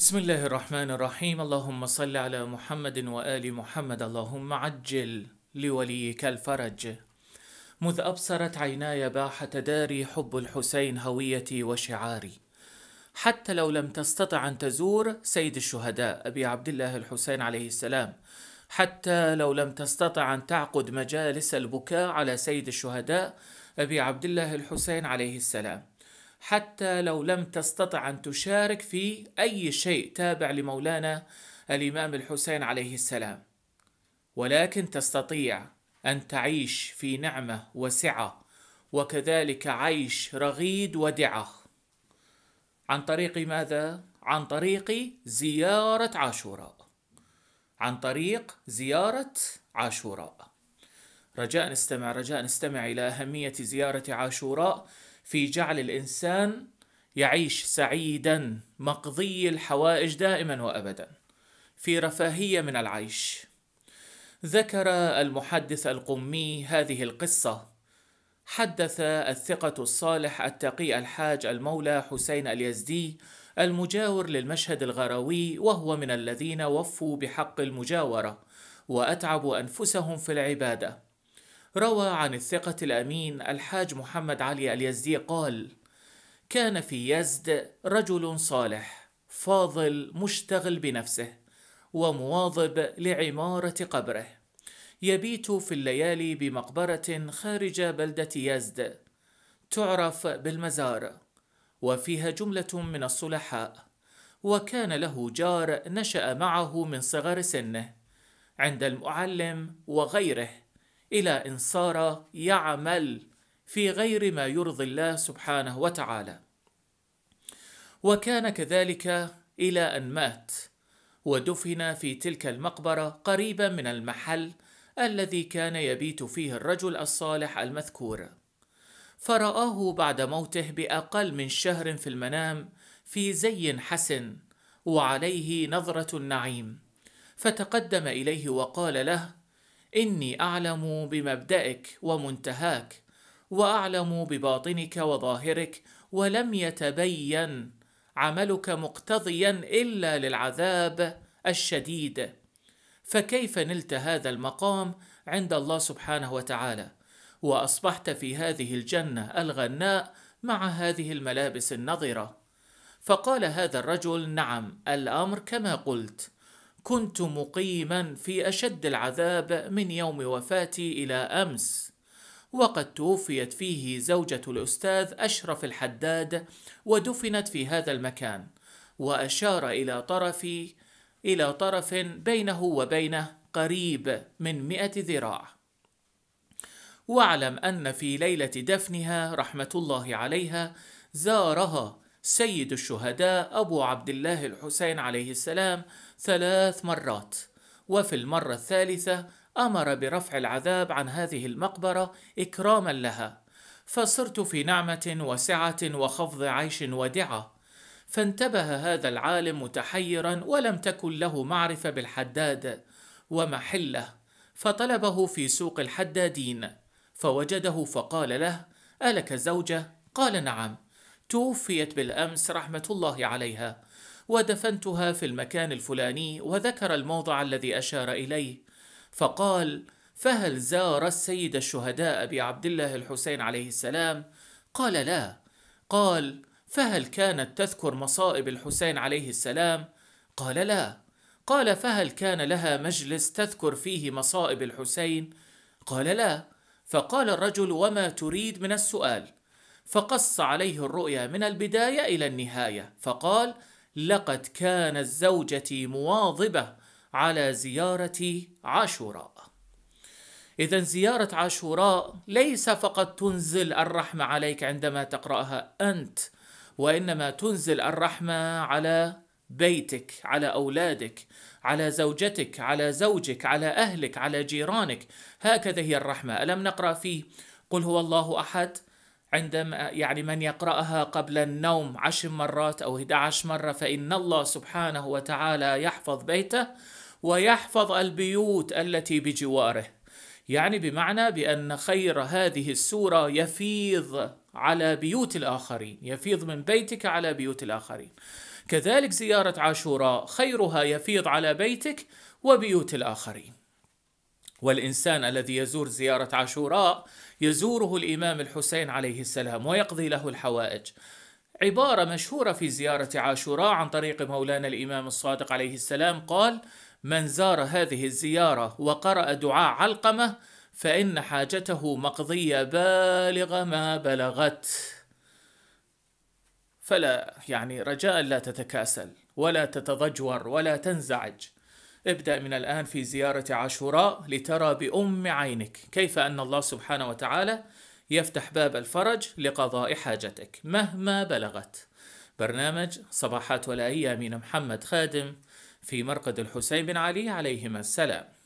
بسم الله الرحمن الرحيم اللهم صل على محمد وآل محمد اللهم عجل لوليك الفرج مذ أبصرت عيناي باحة داري حب الحسين هويتي وشعاري حتى لو لم تستطع أن تزور سيد الشهداء أبي عبد الله الحسين عليه السلام حتى لو لم تستطع أن تعقد مجالس البكاء على سيد الشهداء أبي عبد الله الحسين عليه السلام حتى لو لم تستطع أن تشارك في أي شيء تابع لمولانا الإمام الحسين عليه السلام ولكن تستطيع أن تعيش في نعمة وسعة وكذلك عيش رغيد ودعة عن طريق ماذا؟ عن طريق زيارة عاشوراء عن طريق زيارة عاشوراء رجاء نستمع رجاء نستمع إلى أهمية زيارة عاشوراء في جعل الانسان يعيش سعيدا مقضي الحوائج دائما وابدا في رفاهيه من العيش ذكر المحدث القمي هذه القصه حدث الثقه الصالح التقي الحاج المولى حسين اليزدي المجاور للمشهد الغراوي وهو من الذين وفوا بحق المجاوره واتعبوا انفسهم في العباده روى عن الثقة الأمين الحاج محمد علي اليزدي قال: كان في يزد رجل صالح فاضل مشتغل بنفسه ومواظب لعمارة قبره يبيت في الليالي بمقبرة خارج بلدة يزد تعرف بالمزار وفيها جملة من الصلحاء وكان له جار نشأ معه من صغر سنه عند المعلم وغيره الى ان صار يعمل في غير ما يرضي الله سبحانه وتعالى وكان كذلك الى ان مات ودفن في تلك المقبره قريبا من المحل الذي كان يبيت فيه الرجل الصالح المذكور فرآه بعد موته بأقل من شهر في المنام في زي حسن وعليه نظرة النعيم فتقدم إليه وقال له إني أعلم بمبدأك ومنتهاك وأعلم بباطنك وظاهرك ولم يتبين عملك مقتضيا إلا للعذاب الشديد فكيف نلت هذا المقام عند الله سبحانه وتعالى واصبحت في هذه الجنه الغناء مع هذه الملابس النضره فقال هذا الرجل نعم الامر كما قلت كنت مقيما في اشد العذاب من يوم وفاتي الى امس وقد توفيت فيه زوجه الاستاذ اشرف الحداد ودفنت في هذا المكان واشار الى طرفي الى طرف بينه وبينه قريب من مئه ذراع واعلم ان في ليله دفنها رحمه الله عليها زارها سيد الشهداء ابو عبد الله الحسين عليه السلام ثلاث مرات وفي المرة الثالثة أمر برفع العذاب عن هذه المقبرة إكراما لها فصرت في نعمة وسعة وخفض عيش ودعة فانتبه هذا العالم متحيرا ولم تكن له معرفة بالحداد ومحله فطلبه في سوق الحدادين فوجده فقال له ألك زوجة؟ قال نعم توفيت بالأمس رحمة الله عليها ودفنتها في المكان الفلاني وذكر الموضع الذي أشار إليه فقال فهل زار السيد الشهداء أبي عبد الله الحسين عليه السلام؟ قال لا قال فهل كانت تذكر مصائب الحسين عليه السلام؟ قال لا قال فهل كان لها مجلس تذكر فيه مصائب الحسين؟ قال لا فقال الرجل وما تريد من السؤال فقص عليه الرؤيا من البداية إلى النهاية فقال لقد كانت زوجتي مواظبة على زيارة عاشوراء إذا زيارة عاشوراء ليس فقط تنزل الرحمة عليك عندما تقرأها أنت وإنما تنزل الرحمة على بيتك على أولادك على زوجتك على زوجك على أهلك على جيرانك هكذا هي الرحمة ألم نقرأ فيه قل هو الله أحد عندما يعني من يقرأها قبل النوم عشر مرات أو 11 مرة فإن الله سبحانه وتعالى يحفظ بيته ويحفظ البيوت التي بجواره يعني بمعنى بأن خير هذه السورة يفيض على بيوت الآخرين يفيض من بيتك على بيوت الآخرين كذلك زيارة عاشوراء خيرها يفيض على بيتك وبيوت الآخرين والإنسان الذي يزور زيارة عاشوراء يزوره الإمام الحسين عليه السلام ويقضي له الحوائج عبارة مشهورة في زيارة عاشوراء عن طريق مولانا الإمام الصادق عليه السلام قال من زار هذه الزيارة وقرأ دعاء علقمة فإن حاجته مقضية بالغة ما بلغت فلا يعني رجاء لا تتكاسل ولا تتضجور ولا تنزعج ابدأ من الآن في زيارة عاشوراء لترى بأم عينك كيف أن الله سبحانه وتعالى يفتح باب الفرج لقضاء حاجتك مهما بلغت برنامج صباحات ولا من محمد خادم في مرقد الحسين بن علي عليهما السلام